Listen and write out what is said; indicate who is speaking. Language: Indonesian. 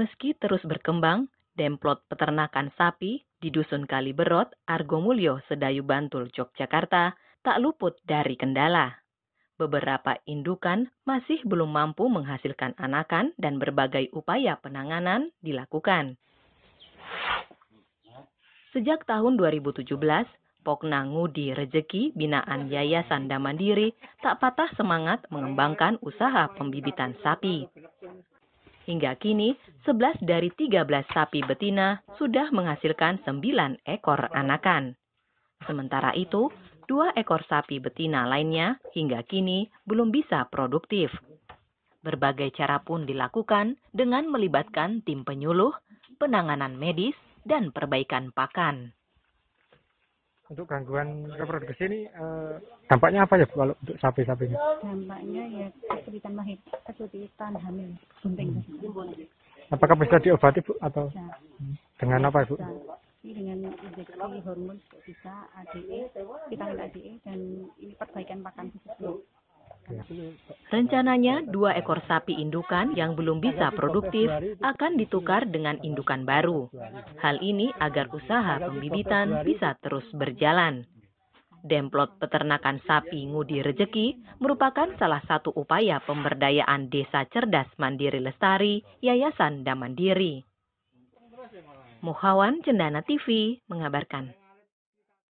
Speaker 1: Meski terus berkembang, demplot peternakan sapi di Dusun Kaliberot, Argomulyo, Sedayu Bantul, Yogyakarta, tak luput dari kendala. Beberapa indukan masih belum mampu menghasilkan anakan dan berbagai upaya penanganan dilakukan. Sejak tahun 2017, Pokna Ngudi Rejeki binaan Yayasan Damandiri tak patah semangat mengembangkan usaha pembibitan sapi. Hingga kini, 11 dari 13 sapi betina sudah menghasilkan 9 ekor anakan. Sementara itu, dua ekor sapi betina lainnya hingga kini belum bisa produktif. Berbagai cara pun dilakukan dengan melibatkan tim penyuluh, penanganan medis, dan perbaikan pakan untuk gangguan reproduksi ini eh, dampaknya apa ya Bu kalau untuk sapi-sapi ini? Dampaknya ya kesulitan lahir, kesulitan hamil, bunting. Hmm. Apakah bisa diobati Bu atau bisa. dengan apa Ibu? Ini dengan injeksi hormon bisa ADE, vitamin ADE dan ini perbaikan pakan sebelum. Ya. Rencananya, dua ekor sapi indukan yang belum bisa produktif akan ditukar dengan indukan baru. Hal ini agar usaha pembibitan bisa terus berjalan. Demplot peternakan sapi ngudi rejeki merupakan salah satu upaya pemberdayaan desa cerdas mandiri lestari Yayasan Damandiri. Muhawan Cendana TV mengabarkan.